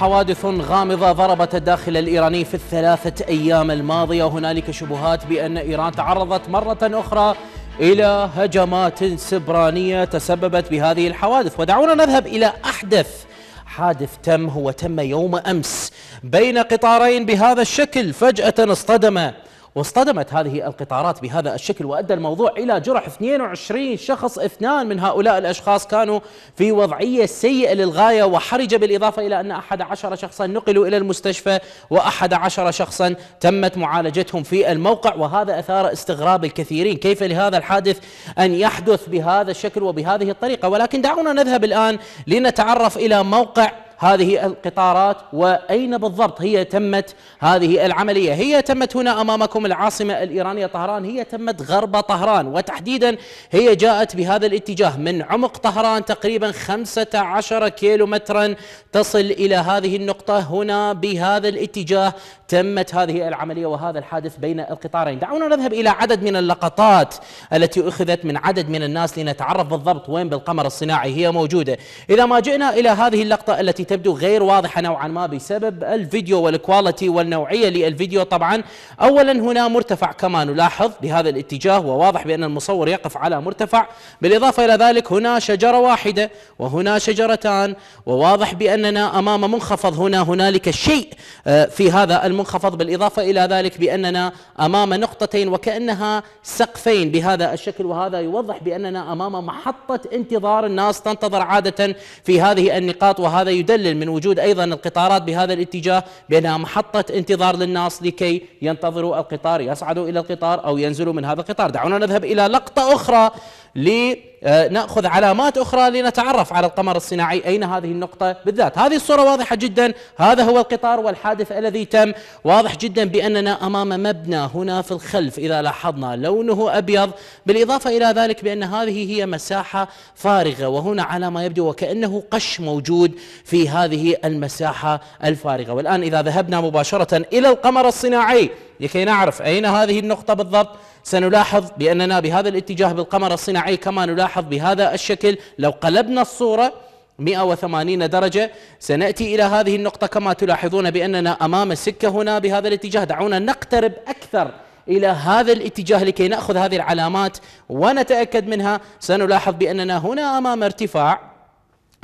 حوادث غامضة ضربت الداخل الإيراني في الثلاثة أيام الماضية هنالك شبهات بأن إيران تعرضت مرة أخرى إلى هجمات سبرانية تسببت بهذه الحوادث ودعونا نذهب إلى أحدث حادث تم هو تم يوم أمس بين قطارين بهذا الشكل فجأة اصطدم واصطدمت هذه القطارات بهذا الشكل وأدى الموضوع إلى جرح 22 شخص اثنان من هؤلاء الأشخاص كانوا في وضعية سيئة للغاية وحرجة بالإضافة إلى أن 11 شخصا نقلوا إلى المستشفى و11 شخصا تمت معالجتهم في الموقع وهذا أثار استغراب الكثيرين كيف لهذا الحادث أن يحدث بهذا الشكل وبهذه الطريقة ولكن دعونا نذهب الآن لنتعرف إلى موقع هذه القطارات وأين بالضبط هي تمت هذه العملية هي تمت هنا أمامكم العاصمة الإيرانية طهران هي تمت غرب طهران وتحديدا هي جاءت بهذا الاتجاه من عمق طهران تقريبا 15 كيلو مترا تصل إلى هذه النقطة هنا بهذا الاتجاه تمت هذه العملية وهذا الحادث بين القطارين دعونا نذهب إلى عدد من اللقطات التي أخذت من عدد من الناس لنتعرف بالضبط وين بالقمر الصناعي هي موجودة إذا ما جئنا إلى هذه اللقطة التي تبدو غير واضحة نوعا ما بسبب الفيديو والكواليتي والنوعية للفيديو طبعا أولا هنا مرتفع كما نلاحظ بهذا الاتجاه وواضح بأن المصور يقف على مرتفع بالإضافة إلى ذلك هنا شجرة واحدة وهنا شجرتان وواضح بأننا أمام منخفض هنا هنالك شيء آه، في هذا المنخفض بالإضافة إلى ذلك بأننا أمام نقطتين وكأنها سقفين بهذا الشكل وهذا يوضح بأننا أمام محطة انتظار الناس تنتظر عادة في هذه النقاط وهذا يدل يقلل من وجود ايضا القطارات بهذا الاتجاه بانها محطه انتظار للناس لكي ينتظروا القطار يصعدوا الى القطار او ينزلوا من هذا القطار دعونا نذهب الى لقطه اخرى لنأخذ علامات أخرى لنتعرف على القمر الصناعي أين هذه النقطة بالذات هذه الصورة واضحة جدا هذا هو القطار والحادث الذي تم واضح جدا بأننا أمام مبنى هنا في الخلف إذا لاحظنا لونه أبيض بالإضافة إلى ذلك بأن هذه هي مساحة فارغة وهنا على ما يبدو وكأنه قش موجود في هذه المساحة الفارغة والآن إذا ذهبنا مباشرة إلى القمر الصناعي لكي نعرف أين هذه النقطة بالضبط سنلاحظ بأننا بهذا الاتجاه بالقمر الصناعي كما نلاحظ بهذا الشكل لو قلبنا الصورة 180 درجة سنأتي إلى هذه النقطة كما تلاحظون بأننا أمام سكة هنا بهذا الاتجاه دعونا نقترب أكثر إلى هذا الاتجاه لكي نأخذ هذه العلامات ونتأكد منها سنلاحظ بأننا هنا أمام ارتفاع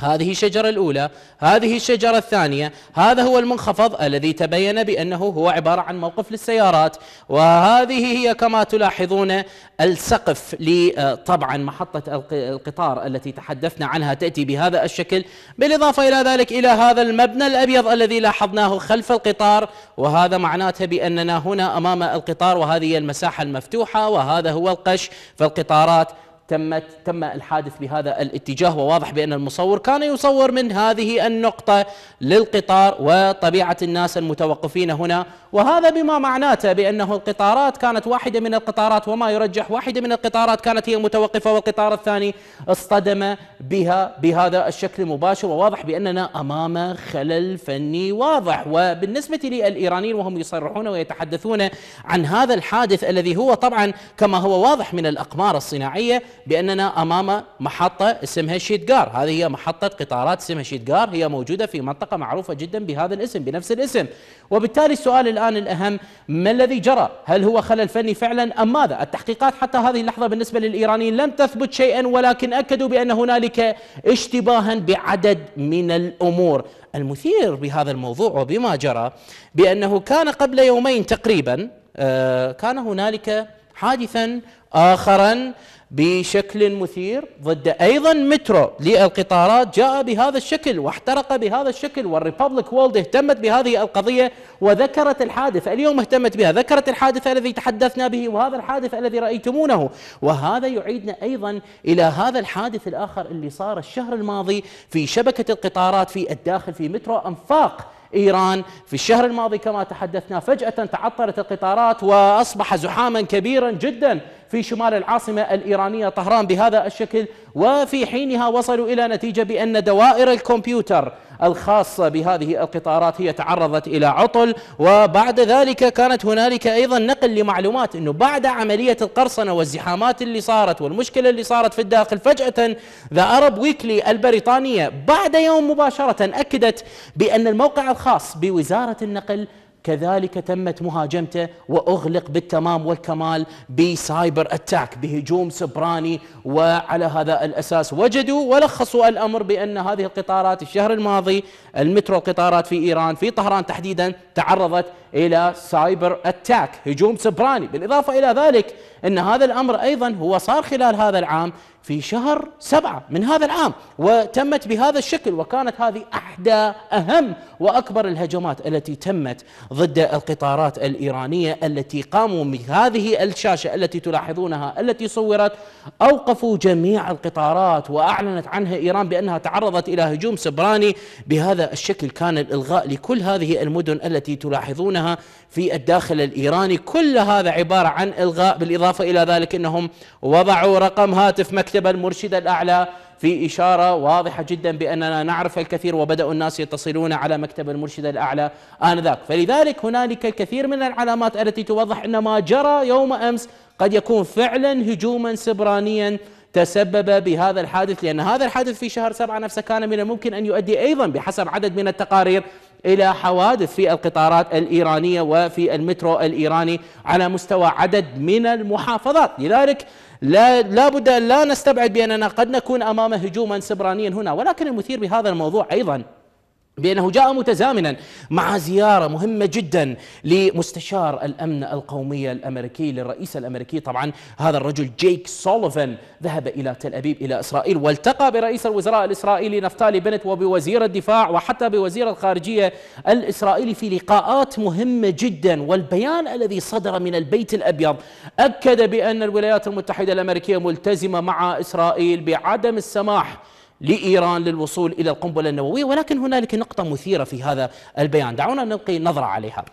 هذه الشجرة الأولى هذه الشجرة الثانية هذا هو المنخفض الذي تبين بأنه هو عبارة عن موقف للسيارات وهذه هي كما تلاحظون السقف آه، طبعا محطة القطار التي تحدثنا عنها تأتي بهذا الشكل بالإضافة إلى ذلك إلى هذا المبنى الأبيض الذي لاحظناه خلف القطار وهذا معناته بأننا هنا أمام القطار وهذه المساحة المفتوحة وهذا هو القش فالقطارات تمت تم الحادث بهذا الاتجاه وواضح بان المصور كان يصور من هذه النقطه للقطار وطبيعه الناس المتوقفين هنا وهذا بما معناته بانه القطارات كانت واحده من القطارات وما يرجح واحده من القطارات كانت هي متوقفه والقطار الثاني اصطدم بها بهذا الشكل مباشر وواضح باننا امام خلل فني واضح وبالنسبه للايرانيين وهم يصرحون ويتحدثون عن هذا الحادث الذي هو طبعا كما هو واضح من الاقمار الصناعيه بأننا أمام محطة اسمها شيتغار هذه هي محطة قطارات اسمها شيتغار هي موجودة في منطقة معروفة جدا بهذا الاسم بنفس الاسم وبالتالي السؤال الآن الأهم ما الذي جرى هل هو خلل فني فعلا أم ماذا التحقيقات حتى هذه اللحظة بالنسبة للإيرانيين لم تثبت شيئا ولكن أكدوا بأن هنالك اشتباها بعدد من الأمور المثير بهذا الموضوع وبما جرى بأنه كان قبل يومين تقريبا آه، كان هنالك حادثا آخرا بشكل مثير ضد أيضا مترو للقطارات جاء بهذا الشكل واحترق بهذا الشكل والريبابليك وولد اهتمت بهذه القضية وذكرت الحادث اليوم اهتمت بها ذكرت الحادث الذي تحدثنا به وهذا الحادث الذي رأيتمونه وهذا يعيدنا أيضا إلى هذا الحادث الآخر اللي صار الشهر الماضي في شبكة القطارات في الداخل في مترو أنفاق إيران في الشهر الماضي كما تحدثنا فجأة تعطلت القطارات وأصبح زحاما كبيرا جدا في شمال العاصمة الإيرانية طهران بهذا الشكل وفي حينها وصلوا إلى نتيجة بأن دوائر الكمبيوتر الخاصة بهذه القطارات هي تعرضت إلى عطل وبعد ذلك كانت هنالك أيضا نقل لمعلومات أنه بعد عملية القرصنة والزحامات اللي صارت والمشكلة اللي صارت في الداخل فجأة ذا أرب ويكلي البريطانية بعد يوم مباشرة أكدت بأن الموقع الخاص بوزارة النقل كذلك تمت مهاجمته واغلق بالتمام والكمال بسايبر اتاك بهجوم سبراني وعلى هذا الاساس وجدوا ولخصوا الامر بان هذه القطارات الشهر الماضي المترو القطارات في ايران في طهران تحديدا تعرضت الى سايبر اتاك هجوم سبراني بالاضافه الى ذلك ان هذا الامر ايضا هو صار خلال هذا العام في شهر سبعة من هذا العام وتمت بهذا الشكل وكانت هذه أحدى أهم وأكبر الهجمات التي تمت ضد القطارات الإيرانية التي قاموا بهذه الشاشة التي تلاحظونها التي صورت أوقفوا جميع القطارات وأعلنت عنها إيران بأنها تعرضت إلى هجوم سبراني بهذا الشكل كان الإلغاء لكل هذه المدن التي تلاحظونها في الداخل الإيراني كل هذا عبارة عن إلغاء بالإضافة إلى ذلك أنهم وضعوا رقم هاتف مكتب كتب المرشد الأعلى في إشارة واضحة جدا بأننا نعرف الكثير وبدأ الناس يتصلون على مكتب المرشد الأعلى آنذاك فلذلك هنالك الكثير من العلامات التي توضح أن ما جرى يوم أمس قد يكون فعلا هجوما سبرانيا تسبب بهذا الحادث لأن هذا الحادث في شهر سبعة نفسه كان من الممكن أن يؤدي أيضا بحسب عدد من التقارير إلى حوادث في القطارات الإيرانية وفي المترو الإيراني على مستوى عدد من المحافظات لذلك لا, لا بد أن لا نستبعد بأننا قد نكون أمام هجوما سبرانيا هنا ولكن المثير بهذا الموضوع أيضا بأنه جاء متزامنا مع زيارة مهمة جدا لمستشار الأمن القومي الأمريكي للرئيس الأمريكي طبعا هذا الرجل جيك سوليفان ذهب إلى تل أبيب إلى إسرائيل والتقى برئيس الوزراء الإسرائيلي نفتالي بنت وبوزير الدفاع وحتى بوزير الخارجية الإسرائيلي في لقاءات مهمة جدا والبيان الذي صدر من البيت الأبيض أكد بأن الولايات المتحدة الأمريكية ملتزمة مع إسرائيل بعدم السماح لإيران للوصول إلى القنبلة النووية ولكن هنالك نقطة مثيرة في هذا البيان دعونا نلقي نظرة عليها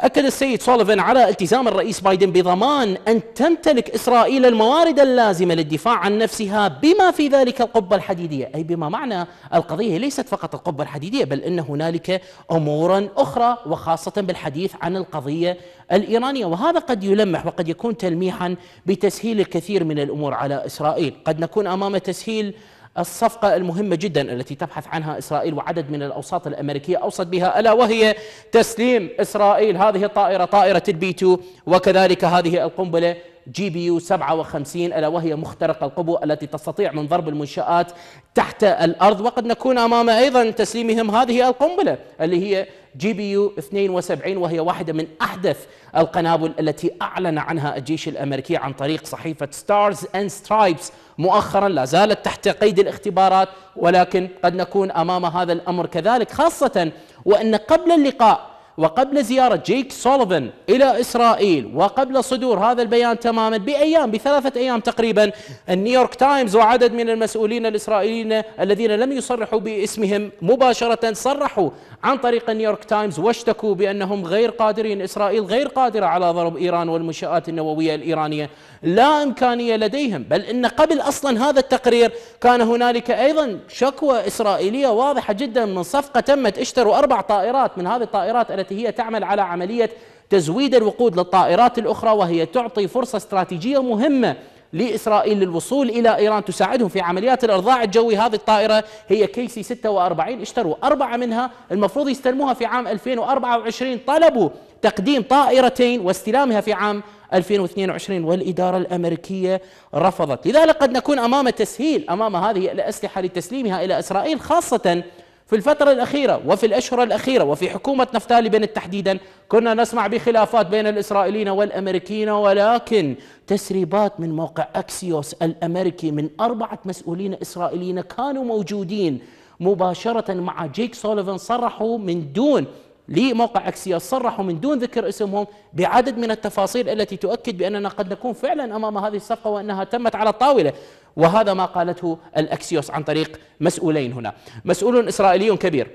أكد السيد سوليفان على التزام الرئيس بايدن بضمان أن تمتلك إسرائيل الموارد اللازمة للدفاع عن نفسها بما في ذلك القبة الحديدية أي بما معنى القضية ليست فقط القبة الحديدية بل أن هنالك أمورا أخرى وخاصة بالحديث عن القضية الإيرانية وهذا قد يلمح وقد يكون تلميحا بتسهيل الكثير من الأمور على إسرائيل قد نكون أمام تسهيل الصفقة المهمة جدا التي تبحث عنها إسرائيل وعدد من الأوساط الأمريكية أوصت بها ألا وهي تسليم إسرائيل هذه الطائرة طائرة البي 2 وكذلك هذه القنبلة جي بي يو 57 ألا وهي مخترق القبو التي تستطيع من ضرب المنشآت تحت الأرض وقد نكون أمام أيضا تسليمهم هذه القنبلة اللي هي جي بي يو 72 وهي واحدة من أحدث القنابل التي أعلن عنها الجيش الأمريكي عن طريق صحيفة ستارز أند سترايبس مؤخرا لا زالت تحت قيد الاختبارات ولكن قد نكون أمام هذا الأمر كذلك خاصة وأن قبل اللقاء وقبل زيارة جيك سوليفن إلى إسرائيل وقبل صدور هذا البيان تماما بأيام بثلاثة أيام تقريبا النيويورك تايمز وعدد من المسؤولين الإسرائيليين الذين لم يصرحوا باسمهم مباشرة صرحوا عن طريق النيويورك تايمز واشتكوا بأنهم غير قادرين إسرائيل غير قادرة على ضرب إيران والمنشآت النووية الإيرانية لا إمكانية لديهم بل إن قبل أصلا هذا التقرير كان هنالك أيضا شكوى إسرائيلية واضحة جدا من صفقة تمت اشتروا أربع طائرات من هذه الطائرات التي التي هي تعمل على عملية تزويد الوقود للطائرات الأخرى وهي تعطي فرصة استراتيجية مهمة لإسرائيل للوصول إلى إيران تساعدهم في عمليات الإرضاع الجوي هذه الطائرة هي كيسي 46 اشتروا أربعة منها المفروض يستلموها في عام 2024 طلبوا تقديم طائرتين واستلامها في عام 2022 والإدارة الأمريكية رفضت لذلك قد نكون أمام تسهيل أمام هذه الأسلحة لتسليمها إلى إسرائيل خاصة في الفترة الأخيرة وفي الأشهر الأخيرة وفي حكومة نفتالي بنت تحديدا كنا نسمع بخلافات بين الإسرائيليين والأمريكيين ولكن تسريبات من موقع أكسيوس الأمريكي من أربعة مسؤولين إسرائيليين كانوا موجودين مباشرة مع جيك سوليفان صرحوا من دون لموقع أكسيوس صرحوا من دون ذكر اسمهم بعدد من التفاصيل التي تؤكد باننا قد نكون فعلا امام هذه الصفقه وانها تمت على الطاوله، وهذا ما قالته الأكسيوس عن طريق مسؤولين هنا مسؤول إسرائيلي كبير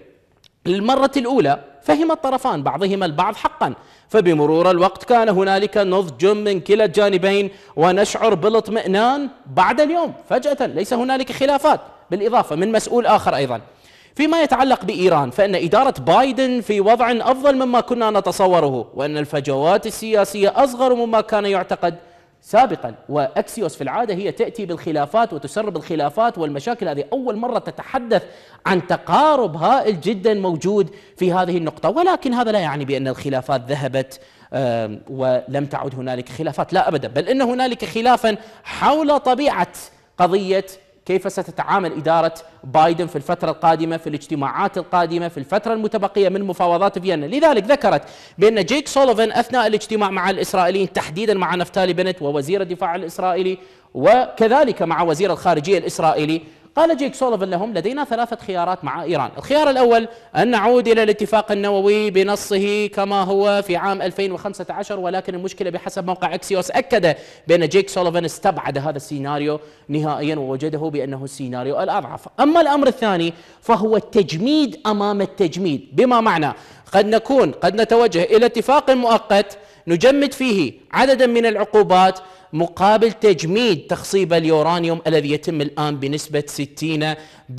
للمرة الأولى فهم الطرفان بعضهما البعض حقا فبمرور الوقت كان هنالك نضج من كلا الجانبين ونشعر بالاطمئنان بعد اليوم فجأة ليس هنالك خلافات بالإضافة من مسؤول آخر أيضا فيما يتعلق بإيران فإن إدارة بايدن في وضع أفضل مما كنا نتصوره وأن الفجوات السياسية أصغر مما كان يعتقد سابقا واكسيوس في العاده هي تاتي بالخلافات وتسرب الخلافات والمشاكل هذه اول مره تتحدث عن تقارب هائل جدا موجود في هذه النقطه ولكن هذا لا يعني بان الخلافات ذهبت ولم تعد هنالك خلافات لا ابدا بل ان هنالك خلافا حول طبيعه قضيه كيف ستتعامل إدارة بايدن في الفترة القادمة في الاجتماعات القادمة في الفترة المتبقية من مفاوضات فيينا لذلك ذكرت بأن جيك سوليفان أثناء الاجتماع مع الإسرائيليين تحديدا مع نفتالي بنت ووزير الدفاع الإسرائيلي وكذلك مع وزير الخارجية الإسرائيلي قال جيك سوليفان لهم لدينا ثلاثة خيارات مع إيران الخيار الأول أن نعود إلى الاتفاق النووي بنصه كما هو في عام 2015 ولكن المشكلة بحسب موقع أكسيوس أكد بأن جيك سوليفان استبعد هذا السيناريو نهائيا ووجده بأنه السيناريو الأضعف أما الأمر الثاني فهو التجميد أمام التجميد بما معنى قد نكون قد نتوجه إلى اتفاق مؤقت نجمد فيه عددا من العقوبات مقابل تجميد تخصيب اليورانيوم الذي يتم الآن بنسبة 60%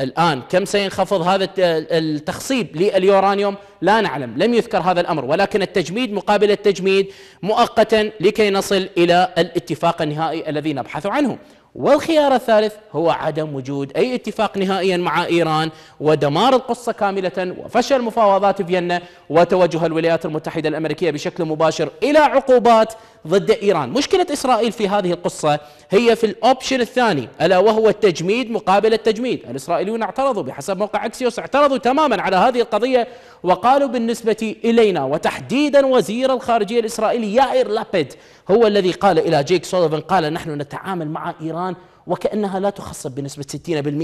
الآن كم سينخفض هذا التخصيب لليورانيوم لا نعلم لم يذكر هذا الأمر ولكن التجميد مقابل التجميد مؤقتا لكي نصل إلى الاتفاق النهائي الذي نبحث عنه والخيار الثالث هو عدم وجود أي اتفاق نهائيا مع إيران ودمار القصة كاملة وفشل مفاوضات فيينا وتوجه الولايات المتحدة الأمريكية بشكل مباشر إلى عقوبات ضد إيران مشكلة إسرائيل في هذه القصة هي في الأوبشن الثاني ألا وهو التجميد مقابل التجميد الإسرائيليون اعترضوا بحسب موقع أكسيوس اعترضوا تماما على هذه القضية وقالوا بالنسبة إلينا وتحديدا وزير الخارجية الإسرائيلي يائر لابيد هو الذي قال إلى جيك سوليفان قال نحن نتعامل مع إيران وكأنها لا تخصب بنسبة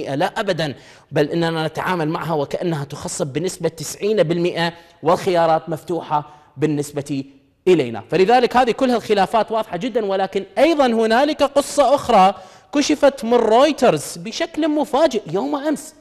60% لا أبدا بل إننا نتعامل معها وكأنها تخصب بنسبة 90% والخيارات مفتوحة بالنسبة إلينا فلذلك هذه كلها الخلافات واضحة جدا ولكن أيضا هنالك قصة أخرى كشفت من رويترز بشكل مفاجئ يوم أمس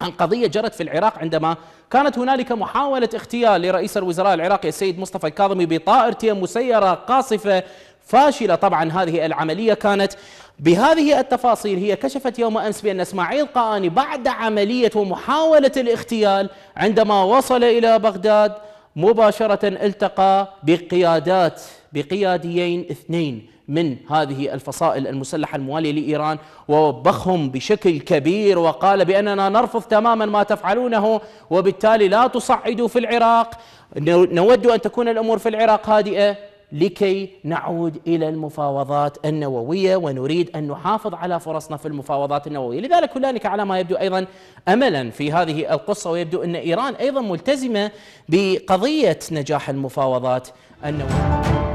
عن قضية جرت في العراق عندما كانت هنالك محاولة اغتيال لرئيس الوزراء العراقي السيد مصطفى الكاظمي بطائرته مسيرة قاصفة فاشلة طبعا هذه العملية كانت بهذه التفاصيل هي كشفت يوم أمس بأن إسماعيل قاني بعد عملية ومحاولة الاغتيال عندما وصل إلى بغداد مباشرة التقى بقيادات بقياديين اثنين من هذه الفصائل المسلحة الموالية لإيران ووبخهم بشكل كبير وقال بأننا نرفض تماما ما تفعلونه وبالتالي لا تصعدوا في العراق نود أن تكون الأمور في العراق هادئة لكي نعود إلى المفاوضات النووية ونريد أن نحافظ على فرصنا في المفاوضات النووية لذلك هنالك على ما يبدو أيضا أملا في هذه القصة ويبدو أن إيران أيضا ملتزمة بقضية نجاح المفاوضات النووية